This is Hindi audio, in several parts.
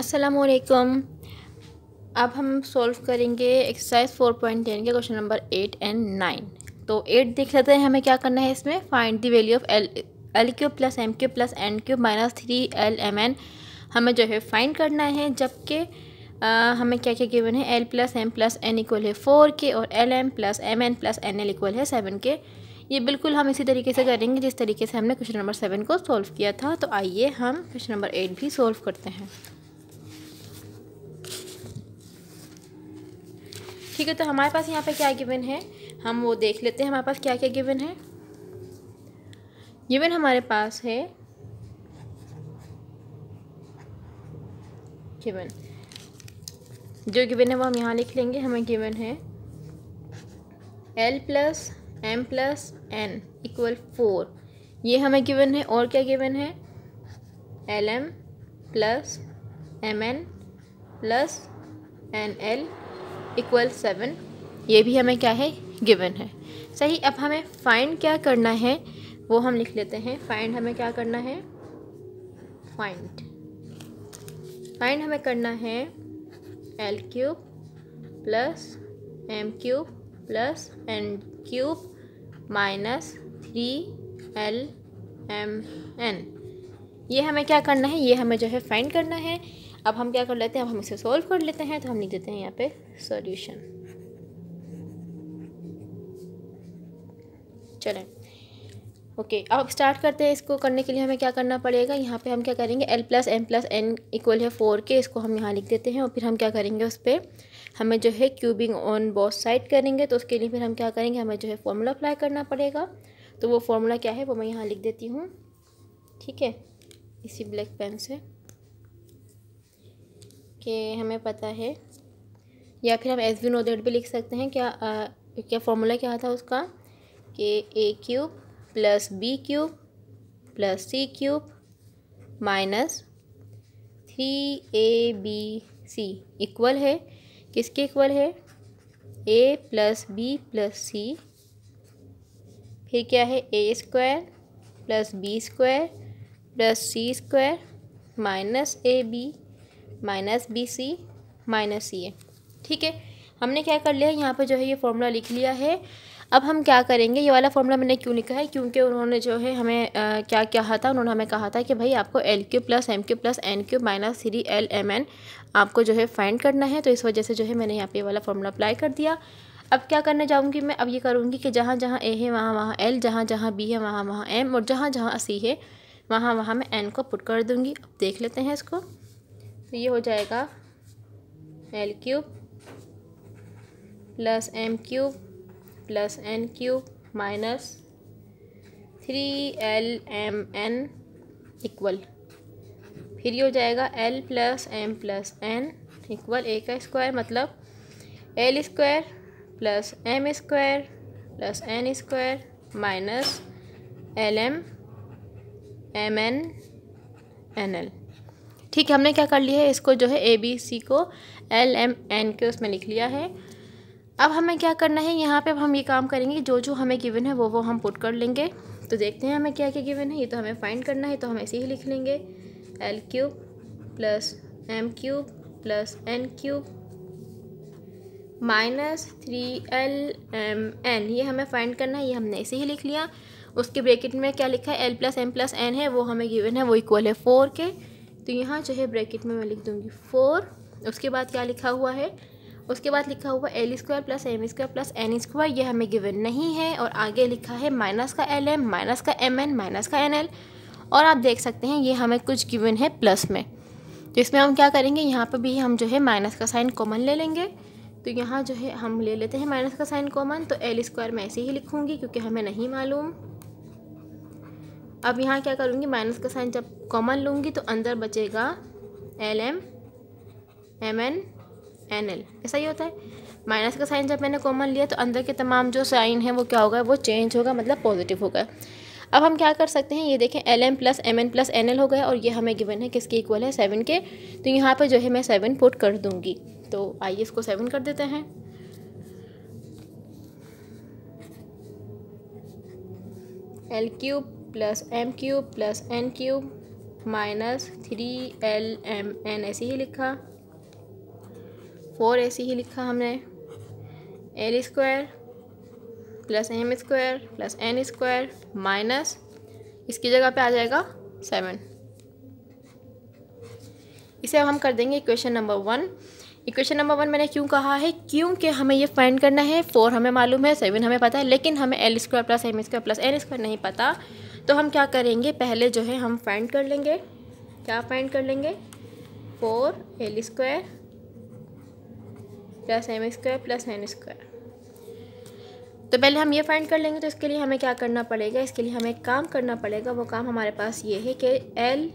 असलकम अब हम सॉल्व करेंगे एक्सरसाइज फोर पॉइंट टेन के question number eight and nine तो एट देख लेते हैं हमें क्या करना है इसमें find the value of L L cube plus M cube plus N cube minus three L M N हमें जो है फाइंड करना है जबकि हमें क्या क्या गिवन है L plus M plus N equal है फोर के और L M plus M N plus N L equal है सेवन के ये बिल्कुल हम इसी तरीके से करेंगे जिस तरीके से हमने क्वेश्चन नंबर सेवन को सॉल्व किया था तो आइए हम क्वेश्चन नंबर एट भी सॉल्व करते हैं ठीक है तो हमारे पास यहाँ पे क्या गिवन है हम वो देख लेते हैं हमारे पास क्या क्या गिवन है गिवन हमारे पास है गिवन जो गिवन है वो हम यहाँ लिख लेंगे हमें गिवन है L plus M plus N equal four ये हमें गिवन है और क्या गिवन है L M plus M N plus N L equal seven ये भी हमें क्या है गिवन है सही अब हमें फाइंड क्या करना है वो हम लिख लेते हैं फाइंड हमें क्या करना है फाइंड फाइंड हमें करना है L cube plus M cube plus N cube minus three L M N ये हमें क्या करना है ये हमें जो है फाइंड करना है अब हम क्या कर लेते हैं अब हम इसे सॉल्व कर लेते हैं तो हम लिख देते हैं यहाँ पे सॉल्यूशन चलें ओके okay, अब स्टार्ट करते हैं इसको करने के लिए हमें क्या करना पड़ेगा यहाँ पे हम क्या करेंगे L plus M plus N equal है फोर के इसको हम यहाँ लिख देते हैं और फिर हम क्या करेंगे उस पर हमें जो है क्यूबिंग ऑन बॉस साइड करेंगे तो उसके लिए फिर हम क्या करेंगे हमें जो है फॉर्मूला अप्लाई करना पड़ेगा तो वो फॉर्मूला क्या है वो मैं यहाँ लिख देती हूँ ठीक है इसी ब्लैक पेन से कि हमें पता है या फिर हम एस वी नो दैट भी लिख सकते हैं क्या आ, क्या फॉर्मूला क्या था उसका कि A cube plus B cube plus C cube minus three A B C equal है किसके इक्वल है A plus B plus C फिर क्या है A square plus B square plus C square minus A B minus B C minus C A ठीक है हमने क्या कर लिया है यहाँ पर जो है ये फॉर्मूला लिख लिया है अब हम क्या करेंगे ये वाला फॉर्मूला मैंने क्यों लिखा है क्योंकि उन्होंने जो है हमें आ, क्या कहा था उन्होंने हमें कहा था कि भाई आपको L cube plus M cube plus N cube minus three L M N आपको जो है फाइंड करना है तो इस वजह से जो है मैंने यहाँ पे वाला फॉर्मूला अप्लाई कर दिया अब क्या करने जाऊँगी मैं अब ये करूँगी कि जहाँ जहाँ ए है वहाँ वहाँ एल जहाँ जहाँ बी है वहाँ वहाँ एम और जहाँ जहाँ सी है वहाँ वहाँ मैं एन को पुट कर दूँगी अब देख लेते हैं इसको तो ये हो जाएगा L cube plus M cube plus N cube minus three L M N equal फिर ये हो जाएगा L plus M plus N equal A का स्क्वायर मतलब L square plus M square plus N square minus L M M N N L ठीक है हमने क्या कर लिया है इसको जो है ए बी सी को एल एम एन के उसमें लिख लिया है अब हमें क्या करना है यहाँ पे अब हम ये काम करेंगे जो जो हमें गिवन है वो वो हम पुट कर लेंगे तो देखते हैं हमें क्या क्या गिवन है ये तो हमें फाइंड करना है तो हम ऐसे ही लिख लेंगे L cube plus M cube plus N cube minus three L M N ये हमें फाइंड करना है ये हमने ऐसे ही लिख लिया उसके ब्रेकेट में क्या लिखा है L plus M plus N है वो हमें गिवन है वो इक्वल है फोर के तो यहाँ जो है ब्रैकेट में मैं लिख दूँगी फोर उसके बाद क्या लिखा हुआ है उसके बाद लिखा हुआ L square plus M square plus N square यह हमें गिवन नहीं है और आगे लिखा है माइनस का एल एम माइनस का एम एन माइनस का एन एल और आप देख सकते हैं ये हमें कुछ गिवन है प्लस में तो इसमें हम क्या करेंगे यहाँ पर भी हम जो है माइनस का साइन कॉमन ले लेंगे तो यहाँ जो है हम ले लेते हैं माइनस का साइन कॉमन तो एल स्क्वायर मैं ऐसे ही लिखूँगी क्योंकि हमें नहीं मालूम अब यहाँ क्या करूँगी माइनस का साइन जब कॉमन लूँगी तो अंदर बचेगा L M M N N L ऐसा ही होता है माइनस का साइन जब मैंने कॉमन लिया तो अंदर के तमाम जो साइन है वो क्या होगा वो चेंज होगा मतलब पॉजिटिव होगा अब हम क्या कर सकते हैं ये देखें L M plus M N plus N L हो गया और ये हमें गिवन है किसके इक्वल है सेवन के तो यहाँ पर जो है मैं सेवन पुट कर दूँगी तो आइए इसको सेवन कर देते हैं L cube plus M cube plus N cube minus three L M N ऐसे ही लिखा फोर ऐसे ही लिखा हमने L square plus M square plus N square minus इसकी जगह पे आ जाएगा सेवन इसे अब हम कर देंगे equation number one equation number one मैंने क्यों कहा है क्योंकि हमें ये फाइंड करना है फोर हमें मालूम है सेवन हमें पता है लेकिन हमें L square plus M square plus N square नहीं पता तो हम क्या करेंगे पहले जो है हम फाइंड कर लेंगे क्या फाइंड कर लेंगे for L square plus M square plus N square तो पहले हम ये फाइंड कर लेंगे तो इसके लिए हमें क्या करना पड़ेगा इसके लिए हमें काम करना पड़ेगा वो काम हमारे पास ये है कि L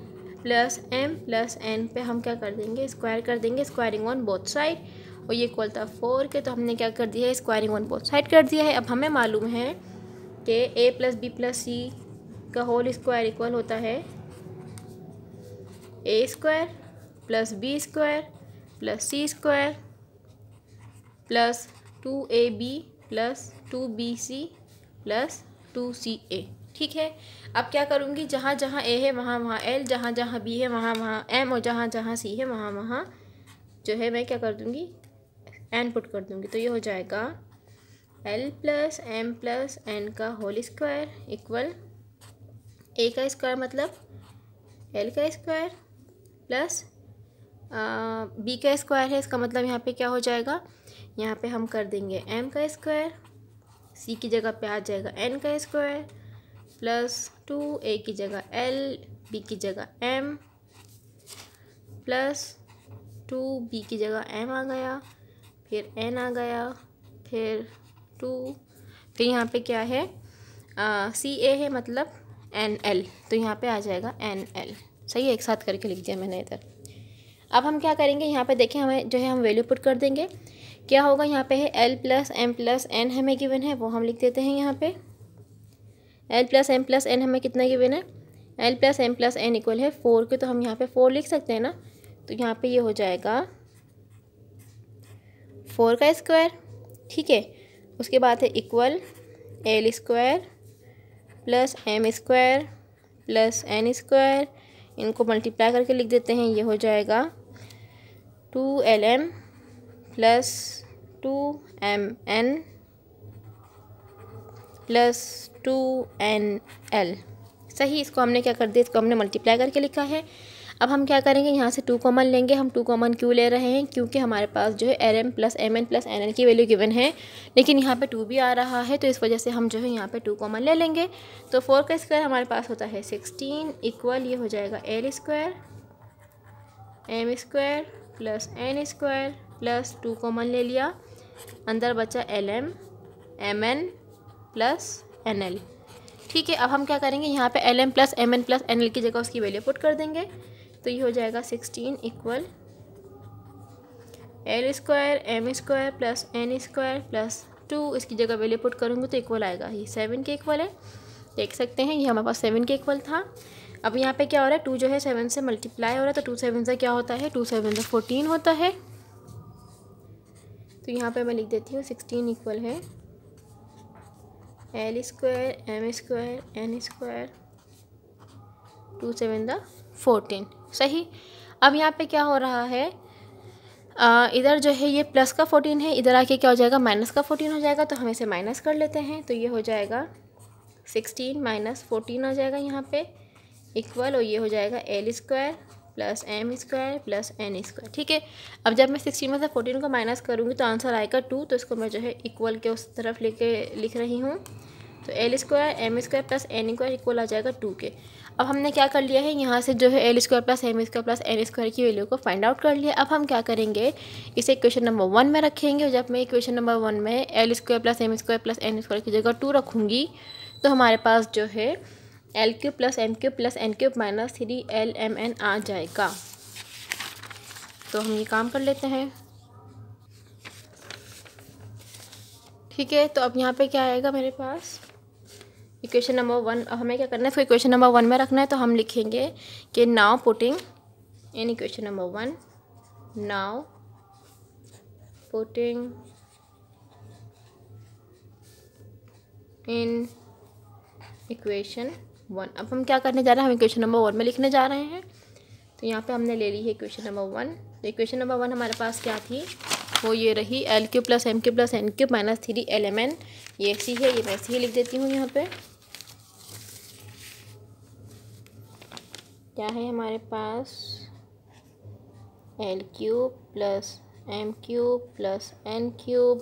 plus M plus N पे हम क्या कर देंगे स्क्वायर कर देंगे स्क्वायरिंग ऑन बोथ साइड और ये इक्वल था फोर के तो हमने क्या कर दिया है स्क्वायरिंग ऑन बोथ साइड कर दिया है अब हमें मालूम है कि A plus B plus C का होल स्क्वायर इक्वल होता है A square plus B square plus C square plus two A B plus two B C plus two C A ठीक है अब क्या करूँगी जहाँ जहाँ ए है वहाँ वहाँ एल जहाँ जहाँ बी है वहाँ वहाँ एम और जहाँ जहाँ सी है वहाँ वहाँ जो है मैं क्या कर दूँगी एन पुट कर दूँगी तो ये हो जाएगा L plus M plus N का होल स्क्वायर इक्वल ए का स्क्वायर मतलब एल का स्क्वायर प्लस बी का स्क्वायर है इसका मतलब यहाँ पे क्या हो जाएगा यहाँ पे हम कर देंगे एम का स्क्वायर सी की जगह पे आ जाएगा एन का स्क्वायर प्लस टू ए की जगह एल बी की जगह एम प्लस टू बी की जगह एम आ गया फिर एन आ गया फिर टू फिर यहाँ पे क्या है सी ए है मतलब एन एल तो यहाँ पे आ जाएगा एन एल सही है एक साथ करके लिख दिया मैंने इधर अब हम क्या करेंगे यहाँ पे देखें हमें जो है हम वैल्यू पुट कर देंगे क्या होगा यहाँ पे है L plus M plus N हमें गिवन है वो हम लिख देते हैं यहाँ पे L plus M plus N हमें कितना गिवन है L plus M plus N equal है फोर के तो हम यहाँ पे फोर लिख सकते हैं ना तो यहाँ पे ये यह हो जाएगा फोर का स्क्वायर ठीक है उसके बाद है equal L square plus M square plus N square इनको मल्टीप्लाई करके लिख देते हैं ये हो जाएगा two L M plus two M N plus two N L सही इसको हमने क्या कर दिया इसको हमने मल्टीप्लाई करके लिखा है अब हम क्या करेंगे यहाँ से टू कॉमन लेंगे हम टू कॉमन क्यों ले रहे हैं क्योंकि हमारे पास जो है L M plus M N plus N N की वैल्यू गिवन है लेकिन यहाँ पे टू भी आ रहा है तो इस वजह से हम जो है यहाँ पे टू कॉमन ले लेंगे तो फोर का स्क्वायर हमारे पास होता है सिक्सटीन इक्वल ये हो जाएगा L square M square plus N square plus two common ले लिया अंदर बचा L M M N plus N L ठीक है अब हम क्या करेंगे यहाँ पे L M plus M N plus N L की जगह उसकी वैल्यू पुट कर देंगे तो ये हो जाएगा sixteen equal L square M square plus N square plus two इसकी जगह वैल्यू पुट करूँगी तो इक्वल आएगा ये सेवन के इक्वल है देख सकते हैं ये हमारे पास सेवन के इक्वल था अब यहाँ पे क्या हो रहा है टू जो है सेवन से मल्टीप्लाई हो रहा है तो टू सेवन से क्या होता है टू सेवन से फोर्टीन होता है तो यहाँ पे मैं लिख देती हूँ सिक्सटीन इक्वल है L square M square N square two seven the fourteen सही अब यहाँ पे क्या हो रहा है आ, इधर जो है ये प्लस का फोर्टीन है इधर आके क्या हो जाएगा माइनस का फोर्टीन हो जाएगा तो हम इसे माइनस कर लेते हैं तो ये हो जाएगा सिक्सटीन माइनस फोर्टीन आ जाएगा यहाँ पे इक्वल और ये हो जाएगा L square plus M square plus N square ठीक है अब जब मैं सिक्सटीन में से फोर्टीन को माइनस करूँगी तो आंसर आएगा टू तो इसको मैं जो है इक्वल के उस तरफ लेके लिख रही हूँ तो L square M square plus N square equal आ जाएगा टू के अब हमने क्या कर लिया है यहाँ से जो है L square plus M square plus N square की वैल्यू को फाइंड आउट कर लिया अब हम क्या करेंगे इसे क्वेश्चन नंबर वन में रखेंगे जब मैं क्वेश्चन नंबर वन में L square plus M square plus N square की जगह टू रखूँगी तो हमारे पास जो है L cube plus M cube plus N cube minus three L M N आ जाएगा तो हम ये काम कर लेते हैं ठीक है तो अब यहाँ पे क्या आएगा मेरे पास इक्वेशन नंबर वन हमें क्या करना है इसको इक्वेशन नंबर वन में रखना है तो हम लिखेंगे कि now putting in equation number one now putting in equation one अब हम क्या करने जा रहे हैं हम इक्वेशन नंबर वन में लिखने जा रहे हैं तो यहाँ पे हमने ले ली है इक्वेशन नंबर वन तो इक्वेशन नंबर वन हमारे पास क्या थी वो ये रही L cube plus M cube plus N cube minus three L M N ये ऐसी है ये मैं ऐसी ही लिख देती हूँ यहाँ पे क्या है हमारे पास L cube plus M cube plus N cube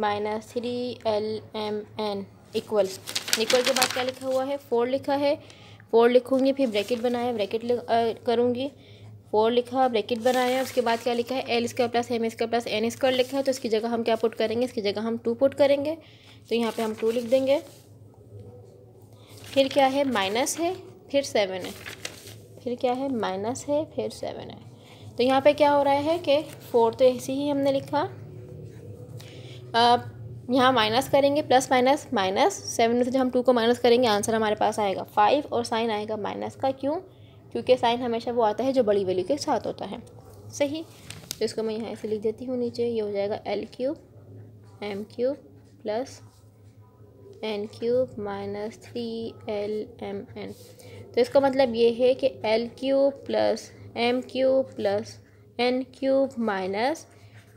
minus three L M N equal equal के बाद क्या लिखा हुआ है फोर लिखा है फोर लिखूंगी फिर ब्रैकेट बनाया ब्रैकेट करूँगी फोर लिखा ब्रैकेट बनाया उसके बाद क्या लिखा है L square plus M square plus N square लिखा है तो इसकी जगह हम क्या पुट करेंगे इसकी जगह हम टू पुट करेंगे तो यहाँ पे हम टू लिख देंगे फिर क्या है माइनस है फिर सेवन है फिर क्या है माइनस है फिर सेवन है तो यहाँ पे क्या हो रहा है कि फोर तो ऐसे ही हमने लिखा यहाँ माइनस करेंगे प्लस माइनस माइनस सेवन में से जब हम टू को माइनस करेंगे आंसर हमारे पास आएगा फाइव और साइन आएगा माइनस का क्यों क्योंकि साइन हमेशा वो आता है जो बड़ी वैल्यू के साथ होता है सही तो इसको मैं यहाँ ऐसे लिख देती हूँ नीचे ये हो जाएगा L cube M cube plus N cube minus three L M N तो इसका मतलब ये है कि L cube plus M cube plus N cube minus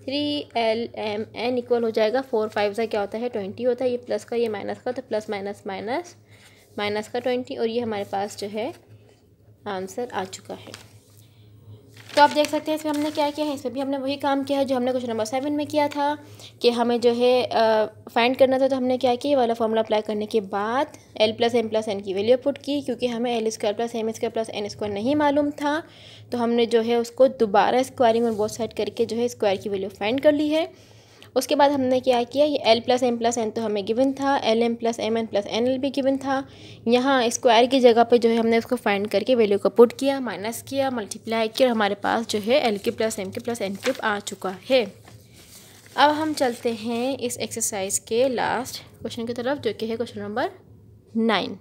three L M N equal हो जाएगा फोर फाइव सा क्या होता है ट्वेंटी होता है ये प्लस का ये माइनस का तो प्लस माइनस माइनस माइनस का ट्वेंटी और ये हमारे पास जो है आंसर आ चुका है तो आप देख सकते हैं इसमें हमने क्या किया है इसमें भी हमने वही काम किया है जो हमने क्वेश्चन नंबर सेवन में किया था कि हमें जो है फाइंड करना था तो हमने क्या किया वाला फॉर्मूला अप्लाई करने के बाद L plus M plus N की वैल्यू पुट की क्योंकि हमें L square plus M square plus N square नहीं मालूम था तो हमने जो है उसको दोबारा स्क्वायरिंग और बोथ साइड करके जो है स्क्वायर की वैल्यू फाइंड कर ली है उसके बाद हमने क्या किया ये L plus M plus N तो हमें गिवन था L M plus M N plus N L भी गिवन था यहाँ स्क्वायर की जगह पे जो है हमने उसको फाइंड करके वैल्यू को पुट किया माइनस किया मल्टीप्लाई किया हमारे पास जो है एल के प्लस एम के प्लस एन क्यूब आ चुका है अब हम चलते हैं इस एक्सरसाइज के लास्ट क्वेश्चन की तरफ जो कि है question number nine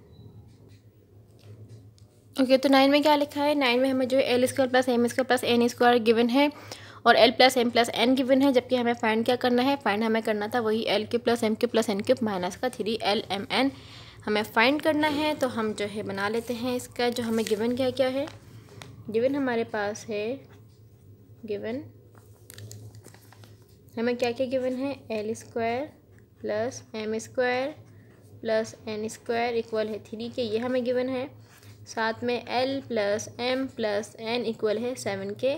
okay okay, तो नाइन में क्या लिखा है नाइन में हमें जो है L square plus M square plus N square given है और L plus M plus N given है जबकि हमें फाइंड क्या करना है फाइंड हमें करना था वही L cube plus M cube plus N cube minus का थ्री एल एम एन हमें फाइंड करना है तो हम जो है बना लेते हैं इसका जो हमें गिवन क्या क्या है गिवन हमारे पास है गिवन हमें क्या क्या गिवन है L square plus M square plus N square equal है थ्री के ये हमें गिवन है साथ में L plus M plus N equal है सेवन के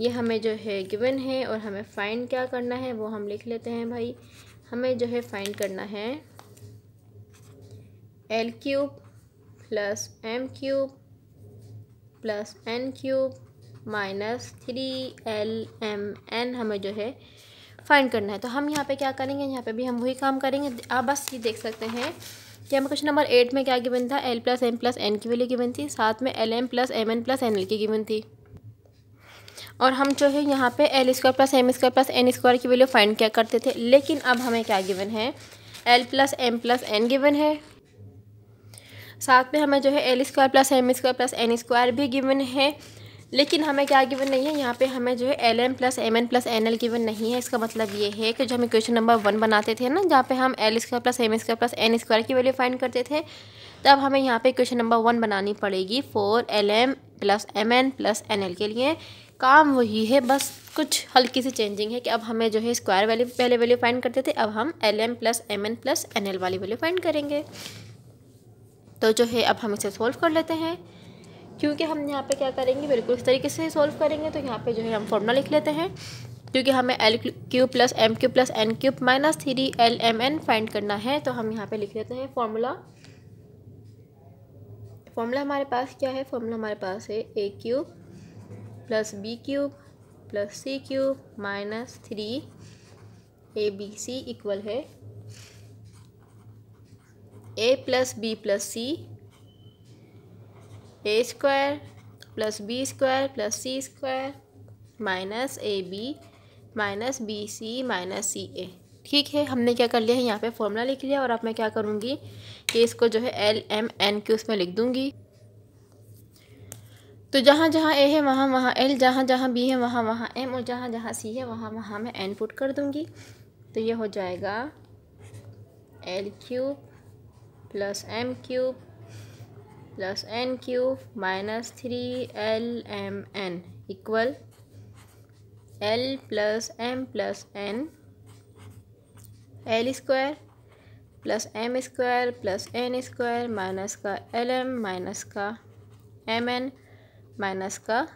ये हमें जो है गिवन है और हमें फ़ाइंड क्या करना है वो हम लिख लेते हैं भाई हमें जो है फ़ाइंड करना है L cube plus M cube plus N cube minus three L M N हमें जो है फाइंड करना है तो हम यहाँ पे क्या करेंगे यहाँ पे भी हम वही काम करेंगे आप बस ये देख सकते हैं कि हमें क्वेश्चन नंबर एट में क्या गिवन था L plus M plus N की वैल्यू गिवन थी साथ में L M plus M N plus N L की गिवन थी और हम जो है यहाँ पे L square plus M square plus N square की वैल्यू फाइंड क्या करते थे लेकिन अब हमें क्या गिवन है L plus M plus N given है साथ में हमें जो है L square plus M square plus N square भी गिवन है लेकिन हमें क्या गिवन नहीं है यहाँ पे हमें जो है L M plus M N plus N L given नहीं है इसका मतलब ये है कि जो हम क्वेश्चन नंबर वन बनाते थे ना जहाँ पे हम L square plus M square plus N square की वैल्यू फाइंड करते थे तब हमें यहाँ पे क्वेश्चन नंबर वन बनानी पड़ेगी four L M plus M N plus N L के लिए काम वही है बस कुछ हल्की सी चेंजिंग है कि अब हमें जो है स्क्वायर वैल्यू पहले वैल्यू फाइंड करते थे अब हम L M plus M N plus N L वाली वैल्यू फाइंड करेंगे तो जो है अब हम इसे सोल्व कर लेते हैं क्योंकि हम यहाँ पे क्या करेंगे बिल्कुल इस तरीके से सोल्व करेंगे तो यहाँ पे जो है हम फॉर्मूला लिख लेते हैं क्योंकि हमें L cube plus M cube plus N cube minus three L M N find करना है तो हम यहाँ पे लिख लेते हैं फॉर्मूला फॉर्मूला हमारे पास क्या है फॉर्मूला हमारे पास है A cube plus B cube plus C cube minus three A B C equal है A plus B plus C A square plus B square plus C square minus A B minus B C minus C A ठीक है हमने क्या कर लिया है यहाँ पे फॉर्मूला लिख लिया और अब मैं क्या करूँगी कि इसको जो है एल एम एन के उसमें लिख दूँगी तो जहाँ जहाँ ए है वहाँ वहाँ एल जहाँ जहाँ बी है वहाँ वहाँ एम और जहाँ जहाँ सी है वहाँ वहाँ मैं एन पुट कर दूँगी तो ये हो जाएगा L cube plus M cube plus N cube minus three L M N equal L plus M plus N L square plus M square plus N square minus का एल एम माइनस का एम एन माइनस का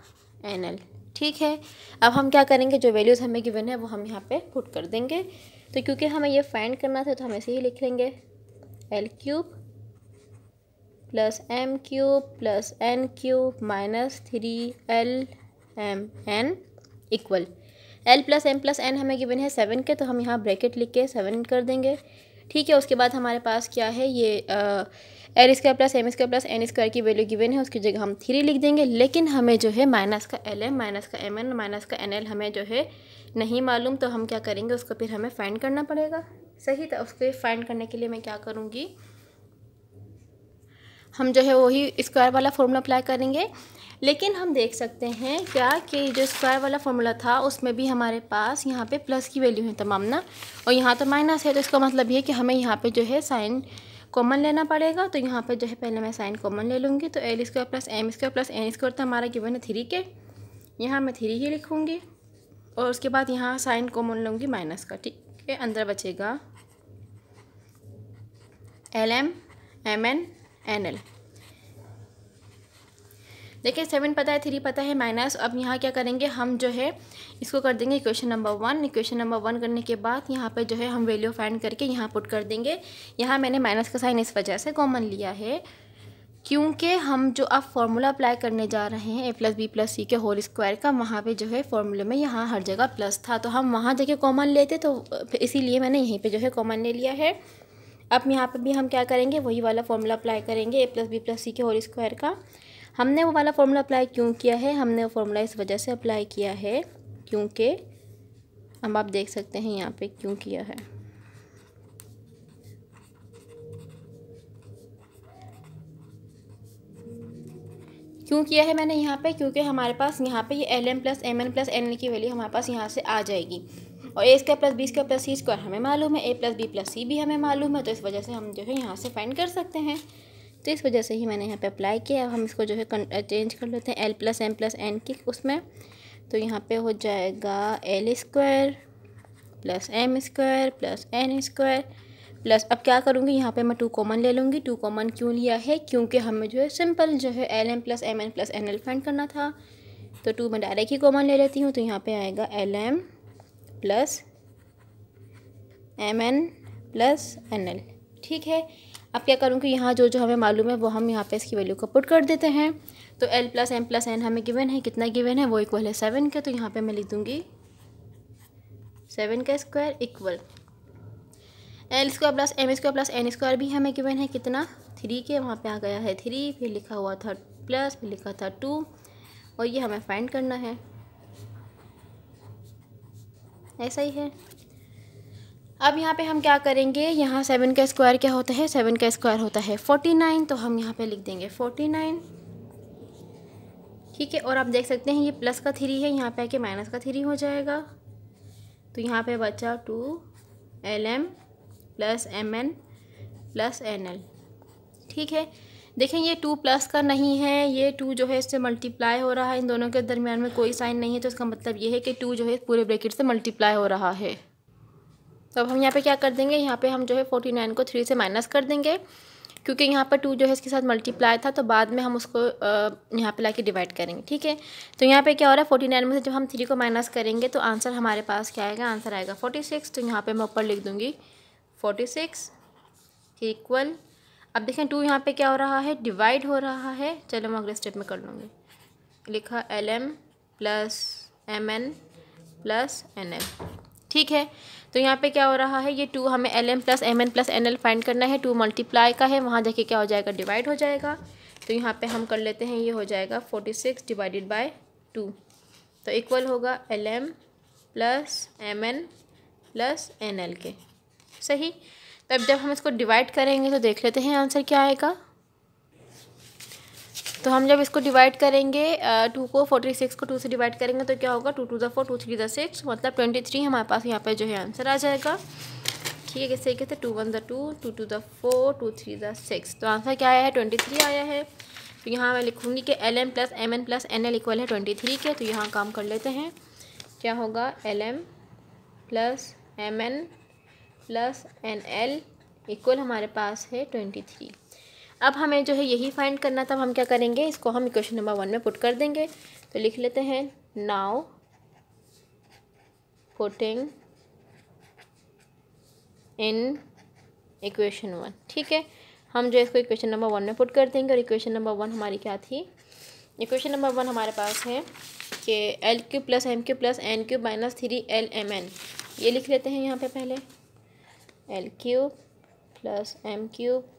एन एल ठीक है अब हम क्या करेंगे जो वैल्यूज़ हमें गिवन है वो हम यहाँ पे पुट कर देंगे तो क्योंकि हमें ये फाइंड करना था तो हम ऐसे ही लिख लेंगे L cube plus M cube plus N cube minus three L M N equal L plus M plus N हमें गिवन है सेवन के तो हम यहाँ ब्रैकेट लिख के सेवन कर देंगे ठीक है उसके बाद हमारे पास क्या है ये L square plus M square plus N square की वैल्यू गिवन है उसकी जगह हम थ्री लिख देंगे लेकिन हमें जो है माइनस का एल एम माइनस का एम एन माइनस का एन एल हमें जो है नहीं मालूम तो हम क्या करेंगे उसको फिर हमें फाइंड करना पड़ेगा सही था तो उसको फाइंड करने के लिए मैं क्या करूँगी हम जो है वही स्क्वायर वाला फॉर्मूला अप्लाई करेंगे लेकिन हम देख सकते हैं क्या कि जो स्क्वायर वाला फॉर्मूला था उसमें भी हमारे पास यहाँ पे प्लस की वैल्यू है तमाम ना और यहाँ तो माइनस है तो इसका मतलब ये कि हमें यहाँ पे जो है साइन कॉमन लेना पड़ेगा तो यहाँ पर जो है पहले मैं साइन कॉमन ले लूँगी तो L square plus M square plus N square तो हमारा गिवन है थ्री के यहाँ मैं थ्री ही लिखूँगी और उसके बाद यहाँ साइन कॉमन लूँगी माइनस का ठीक है अंदर बचेगा L M M N N L देखिए सेवन पता है थ्री पता है माइनस अब यहाँ क्या करेंगे हम जो है इसको कर देंगे equation number one equation number one करने के बाद यहाँ पे जो है हम वैल्यू फाइंड करके यहाँ पुट कर देंगे यहाँ मैंने माइनस का साइन इस वजह से कॉमन लिया है क्योंकि हम जो अब फार्मूला अप्लाई करने जा रहे हैं A plus B plus C के होल स्क्वायर का वहाँ पे जो है फार्मूले में यहाँ हर जगह प्लस था तो हम वहाँ जगह कॉमन लेते तो इसीलिए मैंने यहीं पे जो है कॉमन ले लिया है अब यहाँ पे भी हम क्या करेंगे वही वाला फार्मूला अप्लाई करेंगे A plus B plus C के होल स्क्वायर का हमने वो वाला फॉर्मूला अप्लाई क्यों किया है हमने वो फॉर्मूला इस वजह से अप्लाई किया है क्योंकि अब आप देख सकते हैं यहाँ पे क्यों किया है क्यों किया है मैंने यहाँ पे क्योंकि हमारे पास यहाँ पे ये L M plus M N plus N L की वैल्यू हमारे पास यहाँ से आ जाएगी और A square plus B square plus C square हमें मालूम है A plus B plus C भी हमें मालूम है तो इस वजह से हम जो है यहाँ से फाइंड कर सकते हैं तो इस वजह से ही मैंने यहाँ पे अप्लाई किया अब हम इसको जो है चेंज कर लेते हैं L plus M plus N की उसमें तो यहाँ पे हो जाएगा L square plus M square plus N square plus अब क्या करूँगी यहाँ पे मैं टू कॉमन ले लूँगी टू कॉमन क्यों लिया है क्योंकि हमें जो है सिंपल जो है L M plus M N plus N L find करना था तो टू मैं डायरेक्ट ही कॉमन ले लेती हूँ तो यहाँ पे आएगा L M plus M N plus N L ठीक है अब क्या करूँ कि यहाँ जो जो हमें मालूम है वो हम यहाँ पे इसकी वैल्यू को पुट कर देते हैं तो L plus M plus N हमें गिवन है कितना गिवन है वो इक्वल है सेवन का तो यहाँ पे मैं लिख दूँगी सेवन का square equal L square plus M square plus N square भी हमें गिवन है कितना थ्री के वहाँ पर आ गया है थ्री फिर लिखा हुआ था प्लस फिर लिखा था टू और ये हमें फाइंड करना है ऐसा ही है अब यहाँ पे हम क्या करेंगे यहाँ सेवन का स्क्वायर क्या होता है सेवन का स्क्वायर होता है फोर्टी नाइन तो हम यहाँ पे लिख देंगे फोर्टी नाइन ठीक है और आप देख सकते हैं ये प्लस का थ्री है यहाँ पे आके माइनस का थ्री हो जाएगा तो यहाँ पे बचा two L M plus M N plus N L ठीक है देखें ये टू प्लस का नहीं है ये टू जो है इससे मल्टीप्लाई हो रहा है इन दोनों के दरमियान में कोई साइन नहीं है तो इसका मतलब ये है कि टू जो है पूरे ब्रैकेट से मल्टीप्लाई हो रहा है तो अब हम यहाँ पे क्या कर देंगे यहाँ पे हम जो है फोर्टी नाइन को थ्री से माइनस कर देंगे क्योंकि यहाँ पर टू जो है इसके साथ मल्टीप्लाई था तो बाद में हम उसको यहाँ पे लाके डिवाइड करेंगे ठीक है तो यहाँ पे क्या हो रहा है फोर्टी नाइन में से जब हम थ्री को माइनस करेंगे तो आंसर हमारे पास क्या आएगा आंसर आएगा फोर्टी सिक्स तो यहाँ पर मैं ऊपर लिख दूँगी फोर्टी सिक्स इक्वल अब देखें टू यहाँ पर क्या हो रहा है डिवाइड हो रहा है चलो हम अगले स्टेप में कर लूँगी लिखा L M plus M N plus N M ठीक है तो यहाँ पे क्या हो रहा है ये टू हमें L M plus M N plus N L find करना है टू मल्टीप्लाई का है वहाँ जाके क्या हो जाएगा डिवाइड हो जाएगा तो यहाँ पे हम कर लेते हैं ये हो जाएगा forty six divided by two तो इक्वल होगा L M plus M N plus N L के सही तो जब हम इसको डिवाइड करेंगे तो देख लेते हैं आंसर क्या आएगा तो हम जब इसको डिवाइड करेंगे टू को फोर्टी सिक्स को टू से डिवाइड करेंगे तो क्या होगा two two the four two three ज़ा सिक्स मतलब ट्वेंटी थ्री हमारे पास यहाँ पर जो है आंसर आ जाएगा ठीक है किस तरीके से two one the two two two the four two three the six तो आंसर क्या आया है ट्वेंटी थ्री आया है तो यहाँ मैं लिखूँगी कि L M plus M N plus N L equal है ट्वेंटी थ्री के तो यहाँ काम कर लेते हैं क्या होगा L M plus M N plus N L equal हमारे पास है ट्वेंटी थ्री अब हमें जो है यही फाइंड करना था हम क्या करेंगे इसको हम इक्वेशन नंबर वन में पुट कर देंगे तो लिख लेते हैं now putting in equation one ठीक है हम जो इसको इक्वेशन नंबर वन में पुट कर देंगे और इक्वेशन नंबर वन हमारी क्या थी इक्वेशन नंबर वन हमारे पास है कि L cube plus M cube plus N cube minus three L M N ये लिख लेते हैं यहाँ पे पहले L cube plus M cube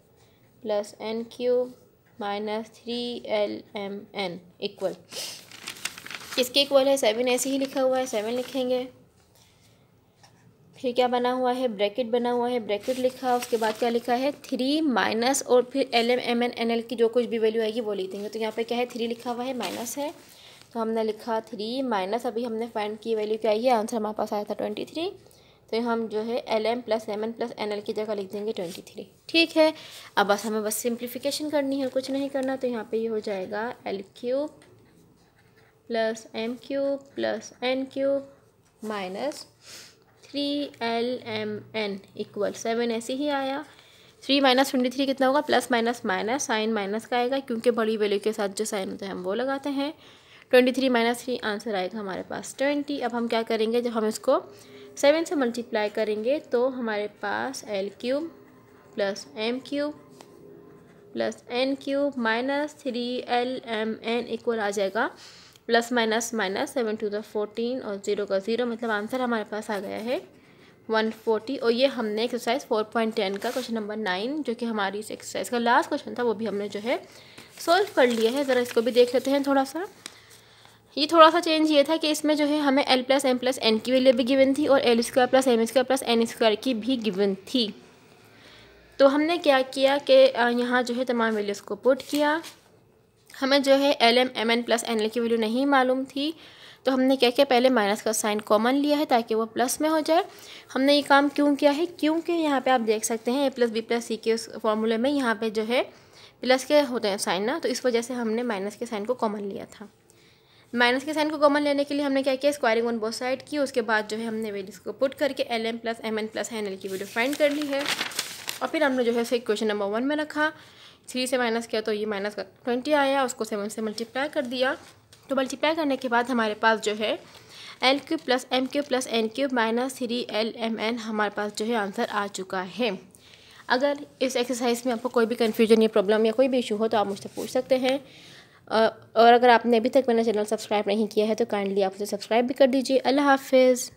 plus N cube minus three L M N equal इसके इक्वल है सेवन ऐसे ही लिखा हुआ है सेवन लिखेंगे फिर क्या बना हुआ है ब्रैकेट बना हुआ है ब्रैकेट लिखा उसके बाद क्या लिखा है थ्री माइनस और फिर L M M N N L की जो कुछ भी वैल्यू आएगी वो ले देंगे तो यहाँ पे क्या है थ्री लिखा हुआ है माइनस है तो हमने लिखा थ्री माइनस अभी हमने फाइंड की वैल्यू क्या आई है आंसर हमारे पास आया था ट्वेंटी थ्री तो हम जो है L M plus M N plus N L की जगह लिख देंगे ट्वेंटी थ्री ठीक है अब बस हमें बस सिंप्लीफिकेशन करनी है कुछ नहीं करना तो यहाँ पे ये यह हो जाएगा L cube plus M cube plus N cube minus three L M N equal seven ऐसे ही आया थ्री माइनस ट्वेंटी थ्री कितना होगा plus minus minus sign minus का आएगा क्योंकि बड़ी वैल्यू के साथ जो साइन होता है हम वो लगाते हैं twenty three minus three answer आएगा हमारे पास ट्वेंटी अब हम क्या करेंगे जब हम इसको सेवन से मल्टीप्लाई करेंगे तो हमारे पास L cube plus M cube plus N cube minus three L M N equal आ जाएगा plus minus minus seven two the fourteen और ज़ीरो का ज़ीरो मतलब आंसर हमारे पास आ गया है वन फोर्टी और ये हमने एक्सरसाइज फोर पॉइंट टेन का क्वेश्चन नंबर नाइन जो कि हमारी इस एक्सरसाइज का लास्ट क्वेश्चन था वो भी हमने जो है सॉल्व कर लिया है ज़रा इसको भी देख लेते हैं थोड़ा सा ये थोड़ा सा चेंज ये था कि इसमें जो है हमें L plus M plus N की वैल्यू भी गिवन थी और L square plus M square plus N square की भी गिवन थी तो हमने क्या किया कि यहाँ जो है तमाम वैल्यूज़ को पुट किया हमें जो है L M M N plus N L की वैल्यू नहीं मालूम थी तो हमने क्या किया पहले माइनस का साइन कॉमन लिया है ताकि वो प्लस में हो जाए हमने ये काम क्यों किया है क्योंकि यहाँ पे आप देख सकते हैं A plus B plus C के उस फॉर्मूले में यहाँ पे जो है प्लस के होते हैं साइन ना तो इस वजह से हमने माइनस के साइन को कॉमन लिया था माइनस के साइन को कॉमन लेने के लिए हमने क्या किया स्क्वायरिंग वन बोथ साइड की उसके बाद जो है हमने वैल्यूज को पुट करके L M plus M N plus N L की वैल्यू फाइंड कर ली है और फिर हमने जो है उसे क्वेश्चन नंबर वन में रखा थ्री से माइनस किया तो ये माइनस का ट्वेंटी आया उसको सेवन से मल्टीप्लाई कर दिया तो मल्टीप्लाई करने के बाद हमारे पास जो है L cube plus M cube plus N cube minus three L M N हमारे पास जो है आंसर आ चुका है अगर इस एक्सरसाइज में आपको कोई भी कन्फ्यूजन या प्रॉब्लम या कोई भी इशू हो तो आप मुझसे पूछ सकते हैं और अगर आपने अभी तक मेरा चैनल सब्सक्राइब नहीं किया है तो काइंडली आप उसे सब्सक्राइब भी कर दीजिए अल्लाह हाफिज़